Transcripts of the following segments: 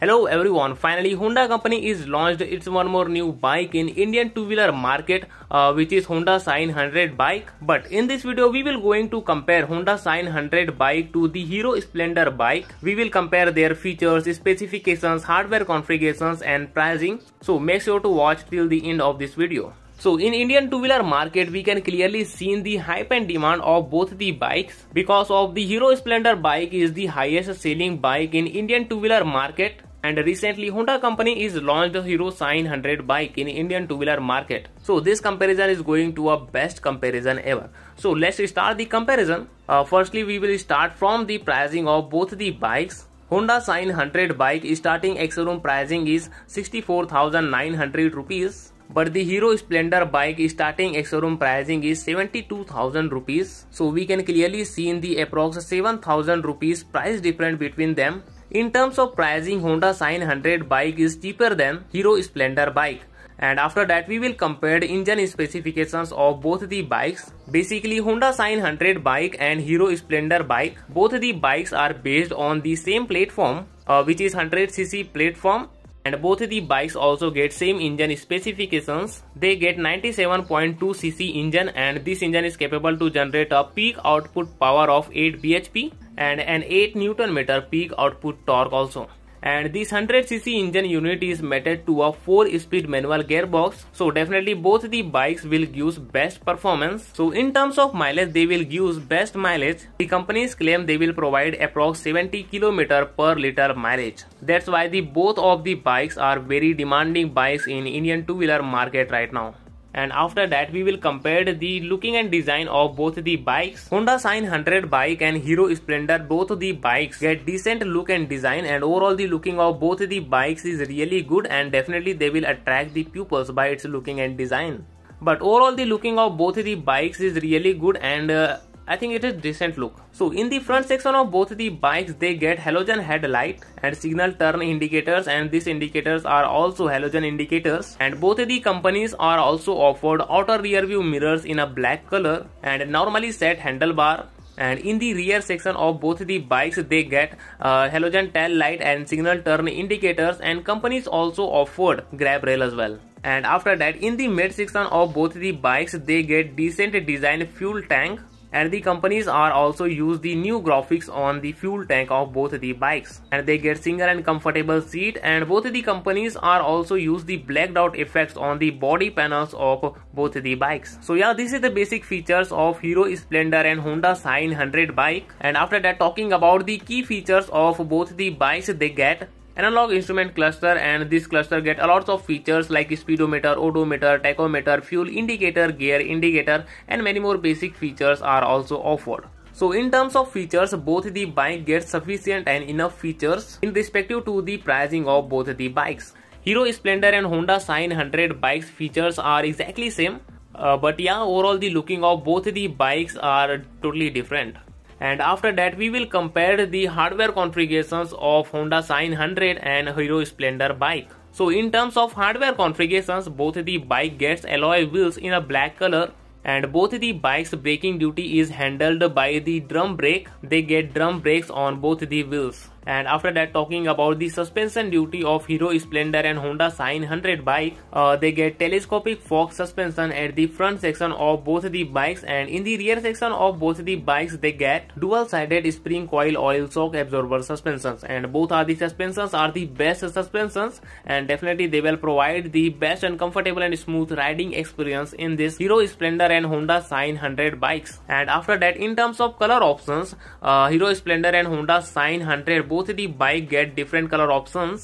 Hello everyone, finally Honda company is launched its one more new bike in Indian two-wheeler market uh, which is Honda Sign 100 bike. But in this video we will going to compare Honda Sign 100 bike to the Hero Splendor bike. We will compare their features, specifications, hardware configurations and pricing. So make sure to watch till the end of this video. So in Indian two-wheeler market, we can clearly see the hype and demand of both the bikes because of the Hero Splendor bike is the highest selling bike in Indian two-wheeler market and recently, Honda company is launched the Hero Sign 100 bike in Indian two-wheeler market. So this comparison is going to a best comparison ever. So let's start the comparison. Uh, firstly, we will start from the pricing of both the bikes. Honda Sign 100 bike starting ex-showroom pricing is 64,900 rupees but the Hero Splendor bike starting ex-showroom pricing is 72,000 rupees. So we can clearly see in the approx 7,000 rupees price difference between them. In terms of pricing, Honda Shine 100 bike is cheaper than Hero Splendor bike. And after that, we will compare engine specifications of both the bikes. Basically, Honda Shine 100 bike and Hero Splendor bike, both the bikes are based on the same platform, uh, which is 100cc platform and both the bikes also get same engine specifications. They get 97.2 cc engine and this engine is capable to generate a peak output power of 8 bhp and an 8 Newton meter peak output torque also. And this 100cc engine unit is mated to a 4-speed manual gearbox. So definitely both the bikes will give best performance. So in terms of mileage, they will give best mileage. The companies claim they will provide approx 70 km per liter mileage. That's why the both of the bikes are very demanding bikes in Indian two-wheeler market right now and after that we will compare the looking and design of both the bikes honda sign 100 bike and hero splendor both the bikes get decent look and design and overall the looking of both the bikes is really good and definitely they will attract the pupils by its looking and design but overall the looking of both the bikes is really good and uh, I think it is decent look. So in the front section of both the bikes they get halogen headlight and signal turn indicators and these indicators are also halogen indicators and both the companies are also offered outer rear view mirrors in a black color and normally set handlebar and in the rear section of both the bikes they get uh, halogen tail light and signal turn indicators and companies also offered grab rail as well and after that in the mid section of both the bikes they get decent design fuel tank and the companies are also use the new graphics on the fuel tank of both the bikes and they get single and comfortable seat and both the companies are also use the blacked out effects on the body panels of both the bikes so yeah this is the basic features of hero splendor and honda sign 100 bike and after that talking about the key features of both the bikes they get analog instrument cluster and this cluster get a lot of features like speedometer, odometer, tachometer, fuel indicator, gear indicator and many more basic features are also offered. So in terms of features, both the bike get sufficient and enough features in respective to the pricing of both the bikes. Hero Splendor and Honda Sign 100 bikes features are exactly same, uh, but yeah, overall the looking of both the bikes are totally different and after that we will compare the hardware configurations of Honda Sign 100 and Hero Splendor bike. So in terms of hardware configurations both the bike gets alloy wheels in a black color and both the bike's braking duty is handled by the drum brake. They get drum brakes on both the wheels. And after that, talking about the suspension duty of Hero Splendor and Honda Sign 100 bike, uh, they get telescopic fork suspension at the front section of both the bikes and in the rear section of both the bikes they get dual-sided spring coil oil shock absorber suspensions and both are the suspensions are the best suspensions and definitely they will provide the best and comfortable and smooth riding experience in this Hero Splendor and Honda Sign 100 bikes. And after that, in terms of color options, uh, Hero Splendor and Honda Sign 100 both both the bike get different color options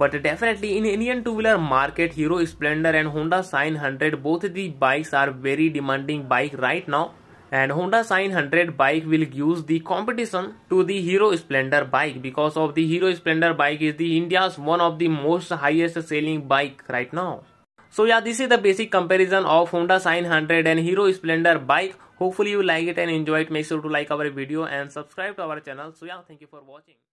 but definitely in Indian two-wheeler market, Hero Splendor and Honda Sign 100 both the bikes are very demanding bike right now and Honda Sign 100 bike will use the competition to the Hero Splendor bike because of the Hero Splendor bike is the India's one of the most highest selling bike right now. So yeah, this is the basic comparison of Honda Sign 100 and Hero Splendor bike. Hopefully you like it and enjoy it. Make sure to like our video and subscribe to our channel. So yeah, thank you for watching.